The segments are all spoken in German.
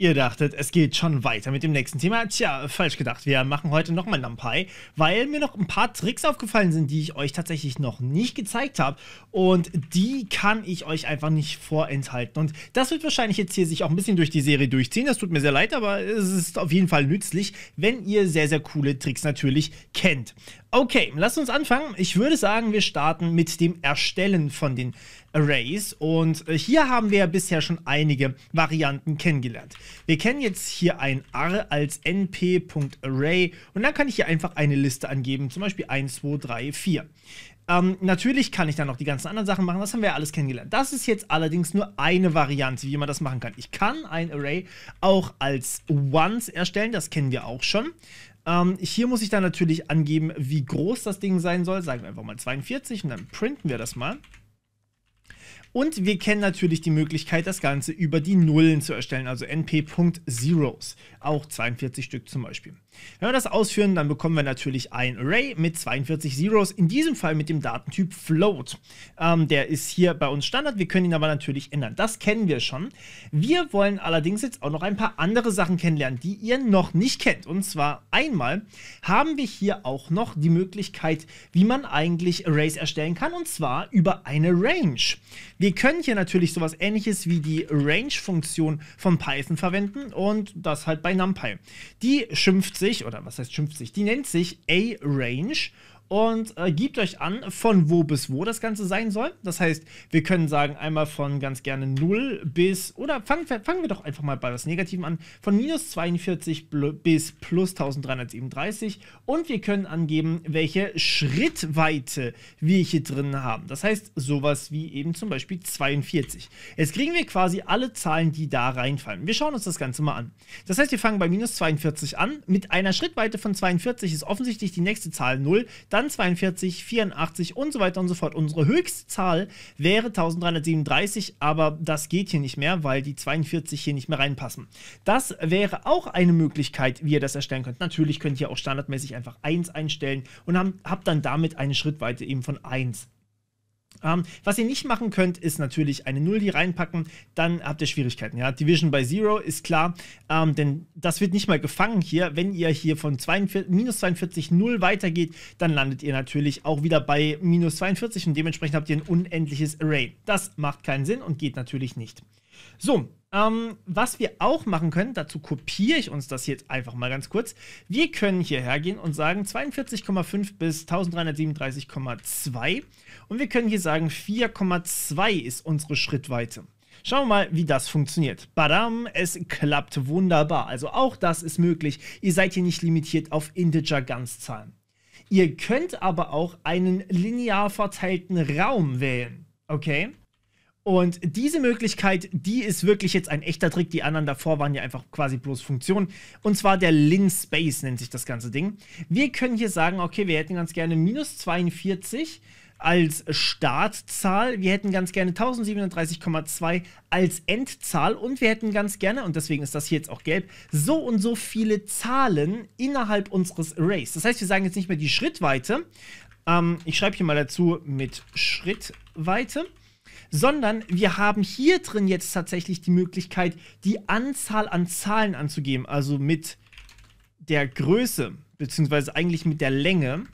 Ihr dachtet, es geht schon weiter mit dem nächsten Thema. Tja, falsch gedacht. Wir machen heute nochmal NumPy, weil mir noch ein paar Tricks aufgefallen sind, die ich euch tatsächlich noch nicht gezeigt habe. Und die kann ich euch einfach nicht vorenthalten. Und das wird wahrscheinlich jetzt hier sich auch ein bisschen durch die Serie durchziehen. Das tut mir sehr leid, aber es ist auf jeden Fall nützlich, wenn ihr sehr, sehr coole Tricks natürlich kennt. Okay, lasst uns anfangen. Ich würde sagen, wir starten mit dem Erstellen von den Arrays. Und äh, hier haben wir ja bisher schon einige Varianten kennengelernt. Wir kennen jetzt hier ein R als np.array und dann kann ich hier einfach eine Liste angeben, zum Beispiel 1, 2, 3, 4. Ähm, natürlich kann ich dann noch die ganzen anderen Sachen machen, das haben wir ja alles kennengelernt. Das ist jetzt allerdings nur eine Variante, wie man das machen kann. Ich kann ein Array auch als Ones erstellen, das kennen wir auch schon. Ähm, hier muss ich dann natürlich angeben, wie groß das Ding sein soll. Sagen wir einfach mal 42 und dann printen wir das mal. Und wir kennen natürlich die Möglichkeit, das Ganze über die Nullen zu erstellen, also np.zeros, auch 42 Stück zum Beispiel. Wenn wir das ausführen, dann bekommen wir natürlich ein Array mit 42 Zeros, in diesem Fall mit dem Datentyp Float. Ähm, der ist hier bei uns Standard, wir können ihn aber natürlich ändern. Das kennen wir schon. Wir wollen allerdings jetzt auch noch ein paar andere Sachen kennenlernen, die ihr noch nicht kennt. Und zwar einmal haben wir hier auch noch die Möglichkeit, wie man eigentlich Arrays erstellen kann, und zwar über eine Range. Wir können hier natürlich sowas ähnliches wie die Range-Funktion von Python verwenden und das halt bei NumPy. Die schimpft sich, oder was heißt schimpft sich, die nennt sich A-Range und äh, gebt euch an, von wo bis wo das Ganze sein soll. Das heißt, wir können sagen, einmal von ganz gerne 0 bis, oder fangen, fangen wir doch einfach mal bei was Negativem an, von minus 42 bis plus 1337 und wir können angeben, welche Schrittweite wir hier drin haben. Das heißt, sowas wie eben zum Beispiel 42. Jetzt kriegen wir quasi alle Zahlen, die da reinfallen. Wir schauen uns das Ganze mal an. Das heißt, wir fangen bei minus 42 an. Mit einer Schrittweite von 42 ist offensichtlich die nächste Zahl 0. Dann dann 42, 84 und so weiter und so fort. Unsere höchste Zahl wäre 1337, aber das geht hier nicht mehr, weil die 42 hier nicht mehr reinpassen. Das wäre auch eine Möglichkeit, wie ihr das erstellen könnt. Natürlich könnt ihr auch standardmäßig einfach 1 einstellen und habt dann damit eine Schrittweite eben von 1. Ähm, was ihr nicht machen könnt, ist natürlich eine Null hier reinpacken, dann habt ihr Schwierigkeiten. Ja? Division by Zero ist klar, ähm, denn das wird nicht mal gefangen hier. Wenn ihr hier von 42, minus 42 Null weitergeht, dann landet ihr natürlich auch wieder bei minus 42 und dementsprechend habt ihr ein unendliches Array. Das macht keinen Sinn und geht natürlich nicht. So, ähm, was wir auch machen können, dazu kopiere ich uns das jetzt einfach mal ganz kurz. Wir können hierher gehen und sagen 42,5 bis 1337,2 und wir können hier sagen 4,2 ist unsere Schrittweite. Schauen wir mal, wie das funktioniert. Badam, es klappt wunderbar. Also auch das ist möglich. Ihr seid hier nicht limitiert auf Integer-Ganzzahlen. Ihr könnt aber auch einen linear verteilten Raum wählen. Okay? Und diese Möglichkeit, die ist wirklich jetzt ein echter Trick. Die anderen davor waren ja einfach quasi bloß Funktionen. Und zwar der Lin Space nennt sich das ganze Ding. Wir können hier sagen, okay, wir hätten ganz gerne minus 42 als Startzahl. Wir hätten ganz gerne 1037,2 als Endzahl und wir hätten ganz gerne, und deswegen ist das hier jetzt auch gelb, so und so viele Zahlen innerhalb unseres Arrays. Das heißt, wir sagen jetzt nicht mehr die Schrittweite. Ähm, ich schreibe hier mal dazu mit Schrittweite sondern wir haben hier drin jetzt tatsächlich die Möglichkeit, die Anzahl an Zahlen anzugeben, also mit der Größe, beziehungsweise eigentlich mit der Länge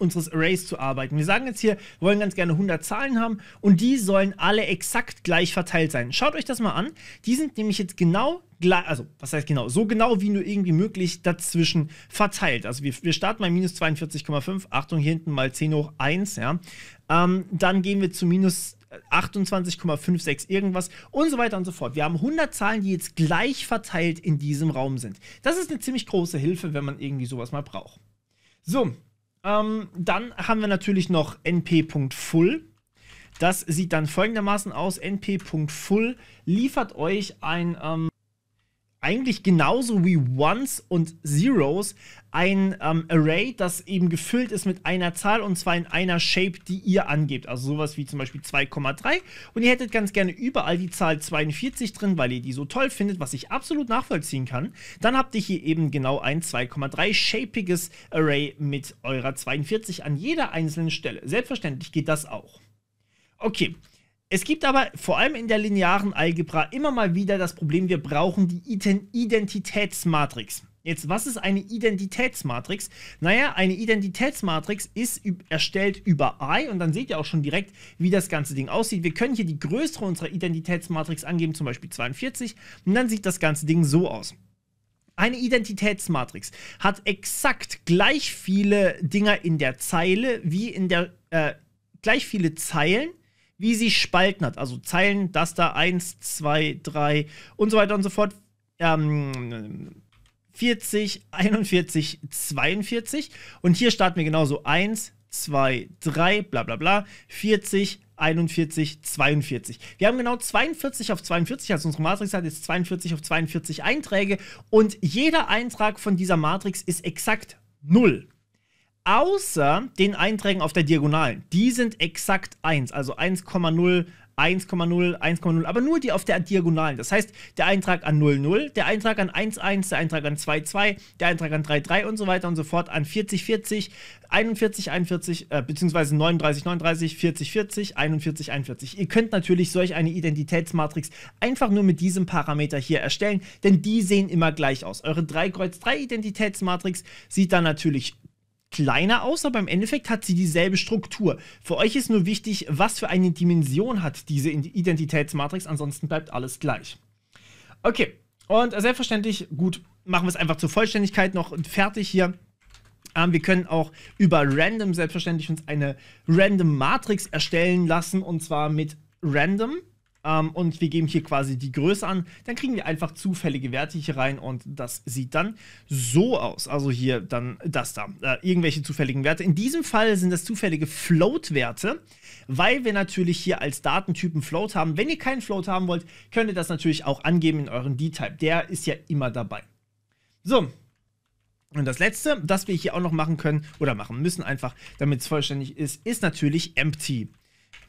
unseres Arrays zu arbeiten. Wir sagen jetzt hier, wir wollen ganz gerne 100 Zahlen haben und die sollen alle exakt gleich verteilt sein. Schaut euch das mal an. Die sind nämlich jetzt genau gleich, also was heißt genau, so genau wie nur irgendwie möglich dazwischen verteilt. Also wir, wir starten bei minus 42,5, Achtung, hier hinten mal 10 hoch 1, ja. Ähm, dann gehen wir zu minus 28,56 irgendwas und so weiter und so fort. Wir haben 100 Zahlen, die jetzt gleich verteilt in diesem Raum sind. Das ist eine ziemlich große Hilfe, wenn man irgendwie sowas mal braucht. So, ähm, dann haben wir natürlich noch np.full. Das sieht dann folgendermaßen aus. np.full liefert euch ein... Ähm eigentlich genauso wie Ones und Zeros ein ähm, Array, das eben gefüllt ist mit einer Zahl und zwar in einer Shape, die ihr angebt. Also sowas wie zum Beispiel 2,3. Und ihr hättet ganz gerne überall die Zahl 42 drin, weil ihr die so toll findet, was ich absolut nachvollziehen kann. Dann habt ihr hier eben genau ein 2,3-shapiges Array mit eurer 42 an jeder einzelnen Stelle. Selbstverständlich geht das auch. Okay, es gibt aber vor allem in der linearen Algebra immer mal wieder das Problem, wir brauchen die Identitätsmatrix. Jetzt, was ist eine Identitätsmatrix? Naja, eine Identitätsmatrix ist erstellt über I und dann seht ihr auch schon direkt, wie das ganze Ding aussieht. Wir können hier die größere unserer Identitätsmatrix angeben, zum Beispiel 42, und dann sieht das ganze Ding so aus. Eine Identitätsmatrix hat exakt gleich viele Dinger in der Zeile wie in der, äh, gleich viele Zeilen wie sie Spalten hat. Also Zeilen, das da, 1, 2, 3 und so weiter und so fort. Ähm, 40, 41, 42. Und hier starten wir genauso 1, 2, 3, bla bla bla, 40, 41, 42. Wir haben genau 42 auf 42, also unsere Matrix hat jetzt 42 auf 42 Einträge und jeder Eintrag von dieser Matrix ist exakt 0 außer den Einträgen auf der Diagonalen. Die sind exakt 1, also 1,0. 1,0, 1,0, aber nur die auf der Diagonalen. Das heißt, der Eintrag an 0,0, der Eintrag an 1,1, der Eintrag an 2,2, der Eintrag an 3,3 und so weiter und so fort, an 40, 40, 41, 41, äh, beziehungsweise 39, 39, 40, 40, 41, 41. Ihr könnt natürlich solch eine Identitätsmatrix einfach nur mit diesem Parameter hier erstellen, denn die sehen immer gleich aus. Eure 3 Kreuz 3 Identitätsmatrix sieht dann natürlich kleiner aus, aber im Endeffekt hat sie dieselbe Struktur. Für euch ist nur wichtig, was für eine Dimension hat diese Identitätsmatrix, ansonsten bleibt alles gleich. Okay, und selbstverständlich, gut, machen wir es einfach zur Vollständigkeit noch und fertig hier. Ähm, wir können auch über Random selbstverständlich uns eine Random Matrix erstellen lassen und zwar mit Random ähm, und wir geben hier quasi die Größe an, dann kriegen wir einfach zufällige Werte hier rein und das sieht dann so aus. Also hier dann das da, äh, irgendwelche zufälligen Werte. In diesem Fall sind das zufällige Float-Werte, weil wir natürlich hier als Datentypen Float haben. Wenn ihr keinen Float haben wollt, könnt ihr das natürlich auch angeben in euren D-Type. Der ist ja immer dabei. So, und das letzte, das wir hier auch noch machen können oder machen müssen einfach, damit es vollständig ist, ist natürlich empty.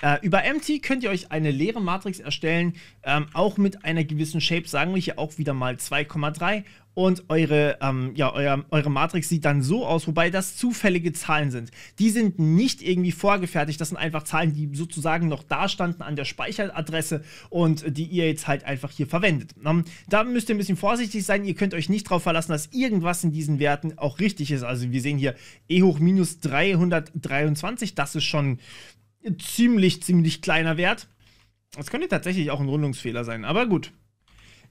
Äh, über MT könnt ihr euch eine leere Matrix erstellen, ähm, auch mit einer gewissen Shape, sagen wir hier auch wieder mal 2,3 und eure, ähm, ja, euer, eure Matrix sieht dann so aus, wobei das zufällige Zahlen sind. Die sind nicht irgendwie vorgefertigt, das sind einfach Zahlen, die sozusagen noch da standen an der Speicheradresse und die ihr jetzt halt einfach hier verwendet. Um, ne? da müsst ihr ein bisschen vorsichtig sein, ihr könnt euch nicht darauf verlassen, dass irgendwas in diesen Werten auch richtig ist. Also wir sehen hier e hoch minus 323, das ist schon ziemlich, ziemlich kleiner Wert. Das könnte tatsächlich auch ein Rundungsfehler sein, aber gut.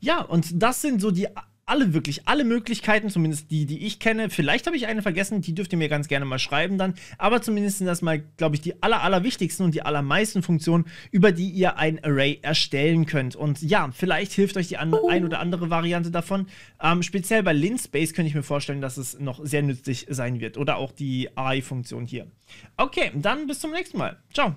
Ja, und das sind so die alle, wirklich alle Möglichkeiten, zumindest die, die ich kenne. Vielleicht habe ich eine vergessen, die dürft ihr mir ganz gerne mal schreiben dann. Aber zumindest sind das mal, glaube ich, die aller, allerwichtigsten und die allermeisten Funktionen, über die ihr ein Array erstellen könnt. Und ja, vielleicht hilft euch die an, oh. ein oder andere Variante davon. Ähm, speziell bei Linspace könnte ich mir vorstellen, dass es noch sehr nützlich sein wird. Oder auch die AI-Funktion hier. Okay, dann bis zum nächsten Mal. Ciao.